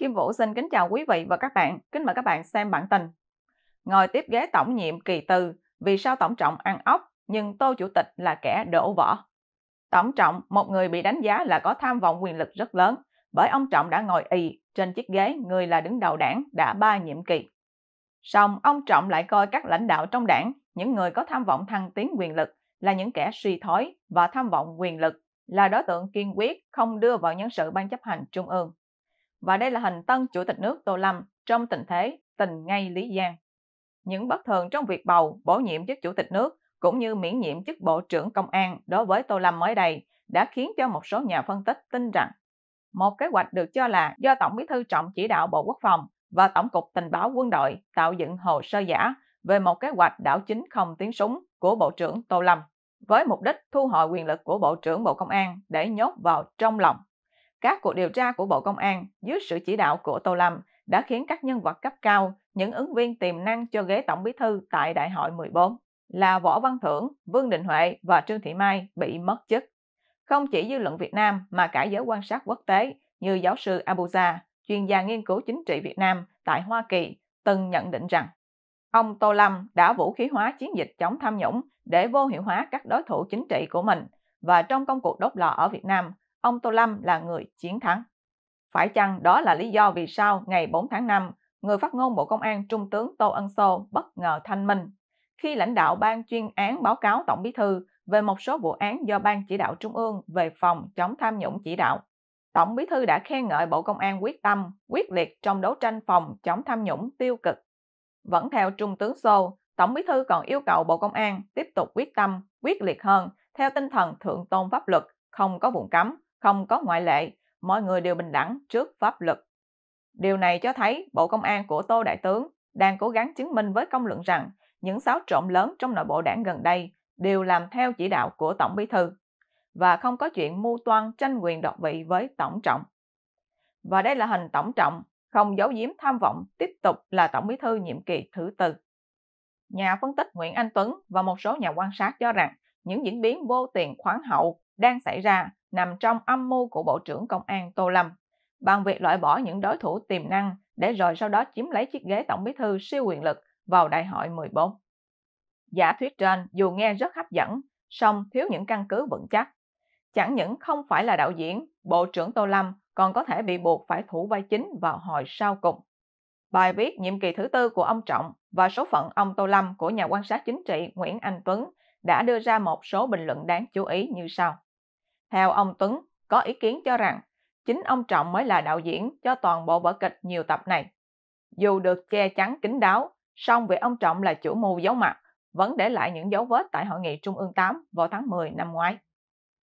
Kim Vũ xin kính chào quý vị và các bạn. Kính mời các bạn xem bản tin. Ngồi tiếp ghế tổng nhiệm kỳ từ. vì sao tổng trọng ăn ốc nhưng Tô Chủ tịch là kẻ đổ vỡ? Tổng trọng, một người bị đánh giá là có tham vọng quyền lực rất lớn, bởi ông Trọng đã ngồi y trên chiếc ghế người là đứng đầu đảng đã ba nhiệm kỳ. Song ông Trọng lại coi các lãnh đạo trong đảng, những người có tham vọng thăng tiến quyền lực là những kẻ suy thoái và tham vọng quyền lực là đối tượng kiên quyết không đưa vào nhân sự ban chấp hành trung ương và đây là hình tân chủ tịch nước Tô Lâm trong tình thế tình ngay Lý Giang. Những bất thường trong việc bầu, bổ nhiệm chức chủ tịch nước cũng như miễn nhiệm chức Bộ trưởng Công an đối với Tô Lâm mới đây đã khiến cho một số nhà phân tích tin rằng một kế hoạch được cho là do Tổng bí thư Trọng chỉ đạo Bộ Quốc phòng và Tổng cục Tình báo quân đội tạo dựng hồ sơ giả về một kế hoạch đảo chính không tiếng súng của Bộ trưởng Tô Lâm với mục đích thu hồi quyền lực của Bộ trưởng Bộ Công an để nhốt vào trong lòng các cuộc điều tra của Bộ Công an dưới sự chỉ đạo của Tô Lâm đã khiến các nhân vật cấp cao, những ứng viên tiềm năng cho ghế tổng bí thư tại Đại hội 14 là Võ Văn Thưởng, Vương Đình Huệ và Trương Thị Mai bị mất chức. Không chỉ dư luận Việt Nam mà cả giới quan sát quốc tế như giáo sư Abuja, chuyên gia nghiên cứu chính trị Việt Nam tại Hoa Kỳ, từng nhận định rằng ông Tô Lâm đã vũ khí hóa chiến dịch chống tham nhũng để vô hiệu hóa các đối thủ chính trị của mình và trong công cuộc đốt lò ở Việt Nam ông Tô Lâm là người chiến thắng. Phải chăng đó là lý do vì sao ngày 4 tháng 5, người phát ngôn Bộ Công an Trung tướng Tô Ân Sô bất ngờ thanh minh khi lãnh đạo ban chuyên án báo cáo Tổng Bí thư về một số vụ án do Ban chỉ đạo Trung ương về phòng chống tham nhũng chỉ đạo. Tổng Bí thư đã khen ngợi Bộ Công an quyết tâm, quyết liệt trong đấu tranh phòng chống tham nhũng tiêu cực. Vẫn theo Trung tướng Sô, Tổng Bí thư còn yêu cầu Bộ Công an tiếp tục quyết tâm, quyết liệt hơn theo tinh thần thượng tôn pháp luật, không có vùng cấm, không có ngoại lệ, mọi người đều bình đẳng trước pháp luật. Điều này cho thấy Bộ Công an của Tô Đại Tướng đang cố gắng chứng minh với công luận rằng những xáo trộn lớn trong nội bộ đảng gần đây đều làm theo chỉ đạo của Tổng Bí Thư và không có chuyện mưu toan tranh quyền đoạt vị với Tổng Trọng. Và đây là hình Tổng Trọng không giấu giếm tham vọng tiếp tục là Tổng Bí Thư nhiệm kỳ thứ tư. Nhà phân tích Nguyễn Anh Tuấn và một số nhà quan sát cho rằng những diễn biến vô tiền khoáng hậu đang xảy ra nằm trong âm mưu của Bộ trưởng Công an Tô Lâm bằng việc loại bỏ những đối thủ tiềm năng để rồi sau đó chiếm lấy chiếc ghế tổng bí thư siêu quyền lực vào đại hội 14. Giả thuyết trên dù nghe rất hấp dẫn, song thiếu những căn cứ vững chắc. Chẳng những không phải là đạo diễn, Bộ trưởng Tô Lâm còn có thể bị buộc phải thủ vai chính vào hồi sau cùng. Bài viết nhiệm kỳ thứ tư của ông Trọng và số phận ông Tô Lâm của nhà quan sát chính trị Nguyễn Anh Tuấn đã đưa ra một số bình luận đáng chú ý như sau. Theo ông Tuấn, có ý kiến cho rằng chính ông Trọng mới là đạo diễn cho toàn bộ vở kịch nhiều tập này. Dù được che chắn kín đáo, song vì ông Trọng là chủ mưu giấu mặt, vẫn để lại những dấu vết tại Hội nghị Trung ương 8 vào tháng 10 năm ngoái.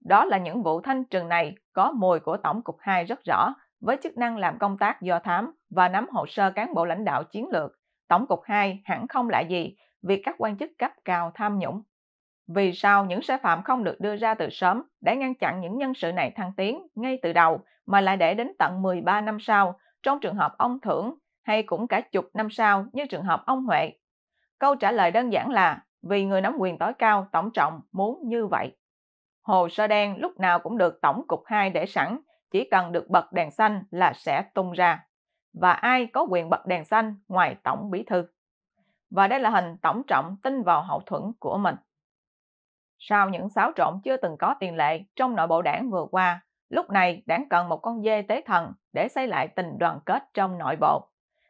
Đó là những vụ thanh trừng này có mùi của Tổng cục 2 rất rõ với chức năng làm công tác do thám và nắm hồ sơ cán bộ lãnh đạo chiến lược. Tổng cục 2 hẳn không lạ gì việc các quan chức cấp cao tham nhũng vì sao những sai phạm không được đưa ra từ sớm để ngăn chặn những nhân sự này thăng tiến ngay từ đầu mà lại để đến tận 13 năm sau trong trường hợp ông Thưởng hay cũng cả chục năm sau như trường hợp ông Huệ? Câu trả lời đơn giản là vì người nắm quyền tối cao tổng trọng muốn như vậy. Hồ sơ đen lúc nào cũng được Tổng cục 2 để sẵn, chỉ cần được bật đèn xanh là sẽ tung ra. Và ai có quyền bật đèn xanh ngoài Tổng Bí Thư? Và đây là hình Tổng Trọng tin vào hậu thuẫn của mình. Sau những xáo trộn chưa từng có tiền lệ trong nội bộ đảng vừa qua, lúc này đảng cần một con dê tế thần để xây lại tình đoàn kết trong nội bộ.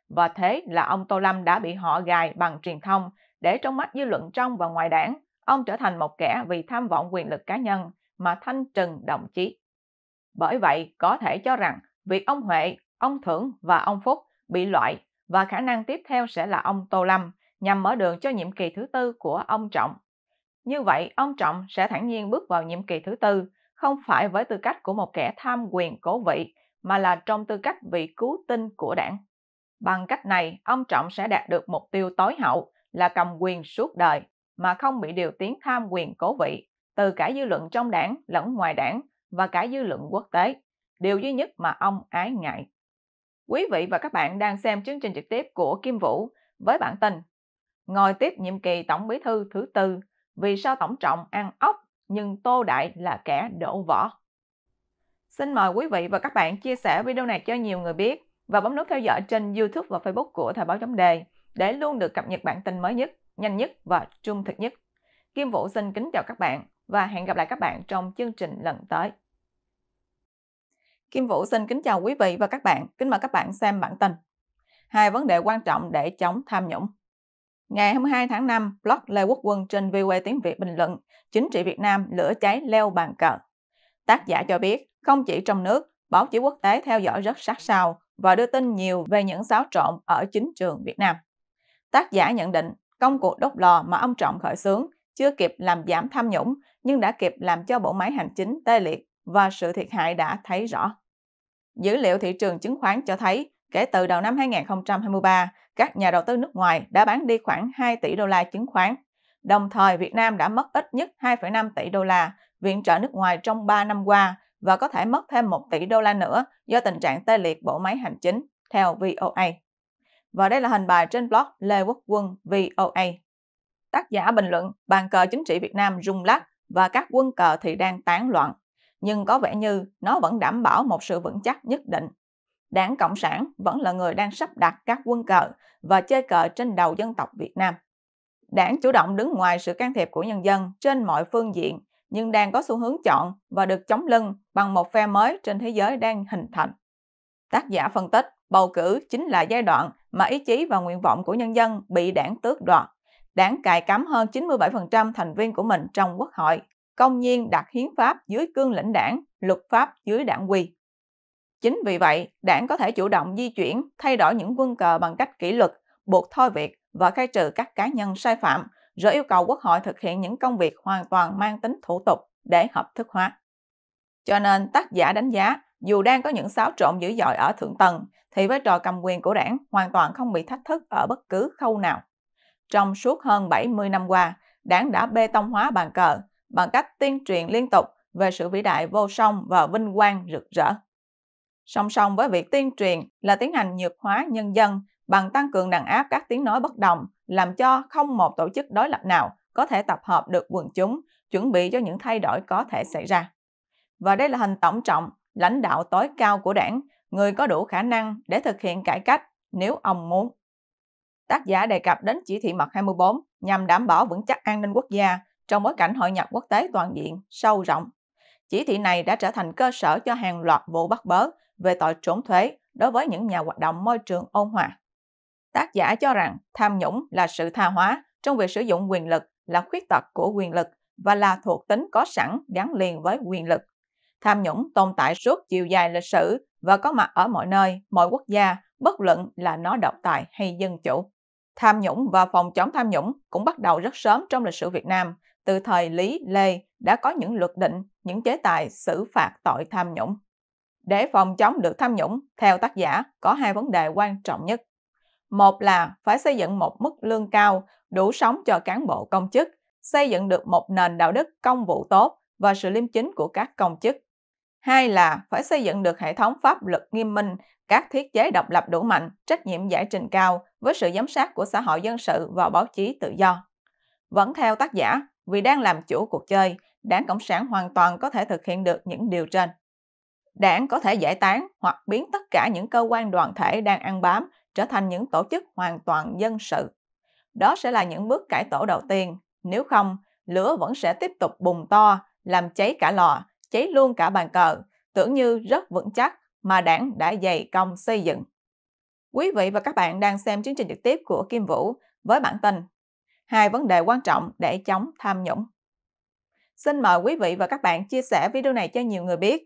Và thế là ông Tô Lâm đã bị họ gài bằng truyền thông để trong mắt dư luận trong và ngoài đảng, ông trở thành một kẻ vì tham vọng quyền lực cá nhân mà thanh trừng đồng chí. Bởi vậy, có thể cho rằng việc ông Huệ, ông Thưởng và ông Phúc bị loại và khả năng tiếp theo sẽ là ông Tô Lâm nhằm mở đường cho nhiệm kỳ thứ tư của ông Trọng như vậy, ông Trọng sẽ thản nhiên bước vào nhiệm kỳ thứ tư, không phải với tư cách của một kẻ tham quyền cố vị, mà là trong tư cách vị cứu tinh của đảng. Bằng cách này, ông Trọng sẽ đạt được mục tiêu tối hậu là cầm quyền suốt đời, mà không bị điều tiếng tham quyền cố vị, từ cả dư luận trong đảng lẫn ngoài đảng và cả dư luận quốc tế, điều duy nhất mà ông ái ngại. Quý vị và các bạn đang xem chương trình trực tiếp của Kim Vũ với bản tin Ngồi tiếp nhiệm kỳ Tổng Bí thư thứ tư vì sao tổng trọng ăn ốc nhưng Tô Đại là kẻ đổ vỏ. Xin mời quý vị và các bạn chia sẻ video này cho nhiều người biết và bấm nút theo dõi trên YouTube và Facebook của Thời báo chấm đề để luôn được cập nhật bản tin mới nhất, nhanh nhất và trung thực nhất. Kim Vũ xin kính chào các bạn và hẹn gặp lại các bạn trong chương trình lần tới. Kim Vũ xin kính chào quý vị và các bạn, kính mời các bạn xem bản tin. Hai vấn đề quan trọng để chống tham nhũng. Ngày 22 tháng 5, blog Lê Quốc Quân trên VOA tiếng Việt bình luận Chính trị Việt Nam lửa cháy leo bàn cờ. Tác giả cho biết, không chỉ trong nước, báo chí quốc tế theo dõi rất sát sao và đưa tin nhiều về những xáo trộn ở chính trường Việt Nam. Tác giả nhận định, công cuộc đốt lò mà ông Trọng khởi xướng chưa kịp làm giảm tham nhũng nhưng đã kịp làm cho bộ máy hành chính tê liệt và sự thiệt hại đã thấy rõ. Dữ liệu thị trường chứng khoán cho thấy Kể từ đầu năm 2023, các nhà đầu tư nước ngoài đã bán đi khoảng 2 tỷ đô la chứng khoán. Đồng thời, Việt Nam đã mất ít nhất 2,5 tỷ đô la viện trợ nước ngoài trong 3 năm qua và có thể mất thêm 1 tỷ đô la nữa do tình trạng tê liệt bộ máy hành chính, theo VOA. Và đây là hình bài trên blog Lê Quốc Quân VOA. Tác giả bình luận bàn cờ chính trị Việt Nam rung lắc và các quân cờ thì đang tán loạn, nhưng có vẻ như nó vẫn đảm bảo một sự vững chắc nhất định Đảng Cộng sản vẫn là người đang sắp đặt các quân cờ và chơi cờ trên đầu dân tộc Việt Nam. Đảng chủ động đứng ngoài sự can thiệp của nhân dân trên mọi phương diện, nhưng đang có xu hướng chọn và được chống lưng bằng một phe mới trên thế giới đang hình thành. Tác giả phân tích, bầu cử chính là giai đoạn mà ý chí và nguyện vọng của nhân dân bị đảng tước đoạt. Đảng cài cắm hơn 97% thành viên của mình trong quốc hội, công nhiên đặt hiến pháp dưới cương lĩnh đảng, luật pháp dưới đảng quy. Chính vì vậy, đảng có thể chủ động di chuyển, thay đổi những quân cờ bằng cách kỷ luật, buộc thôi việc và khai trừ các cá nhân sai phạm, rồi yêu cầu quốc hội thực hiện những công việc hoàn toàn mang tính thủ tục để hợp thức hóa. Cho nên tác giả đánh giá, dù đang có những xáo trộn dữ dội ở thượng tầng, thì vai trò cầm quyền của đảng hoàn toàn không bị thách thức ở bất cứ khâu nào. Trong suốt hơn 70 năm qua, đảng đã bê tông hóa bàn cờ bằng cách tuyên truyền liên tục về sự vĩ đại vô song và vinh quang rực rỡ. Song song với việc tuyên truyền là tiến hành nhược hóa nhân dân bằng tăng cường đàn áp các tiếng nói bất đồng, làm cho không một tổ chức đối lập nào có thể tập hợp được quần chúng, chuẩn bị cho những thay đổi có thể xảy ra. Và đây là hình tổng trọng, lãnh đạo tối cao của đảng, người có đủ khả năng để thực hiện cải cách nếu ông muốn. Tác giả đề cập đến chỉ thị mật 24 nhằm đảm bảo vững chắc an ninh quốc gia trong bối cảnh hội nhập quốc tế toàn diện, sâu rộng. Chỉ thị này đã trở thành cơ sở cho hàng loạt vụ bắt bớ về tội trốn thuế đối với những nhà hoạt động môi trường ôn hòa. Tác giả cho rằng tham nhũng là sự tha hóa trong việc sử dụng quyền lực là khuyết tật của quyền lực và là thuộc tính có sẵn gắn liền với quyền lực. Tham nhũng tồn tại suốt chiều dài lịch sử và có mặt ở mọi nơi, mọi quốc gia, bất luận là nó độc tài hay dân chủ. Tham nhũng và phòng chống tham nhũng cũng bắt đầu rất sớm trong lịch sử Việt Nam. Từ thời Lý Lê đã có những luật định, những chế tài xử phạt tội tham nhũng. Để phòng chống được tham nhũng, theo tác giả, có hai vấn đề quan trọng nhất. Một là phải xây dựng một mức lương cao, đủ sống cho cán bộ công chức, xây dựng được một nền đạo đức công vụ tốt và sự liêm chính của các công chức. Hai là phải xây dựng được hệ thống pháp luật nghiêm minh, các thiết chế độc lập đủ mạnh, trách nhiệm giải trình cao với sự giám sát của xã hội dân sự và báo chí tự do. Vẫn theo tác giả, vì đang làm chủ cuộc chơi, đảng Cộng sản hoàn toàn có thể thực hiện được những điều trên. Đảng có thể giải tán hoặc biến tất cả những cơ quan đoàn thể đang ăn bám trở thành những tổ chức hoàn toàn dân sự. Đó sẽ là những bước cải tổ đầu tiên, nếu không, lửa vẫn sẽ tiếp tục bùng to, làm cháy cả lò, cháy luôn cả bàn cờ, tưởng như rất vững chắc mà đảng đã dày công xây dựng. Quý vị và các bạn đang xem chương trình trực tiếp của Kim Vũ với bản tin Hai vấn đề quan trọng để chống tham nhũng. Xin mời quý vị và các bạn chia sẻ video này cho nhiều người biết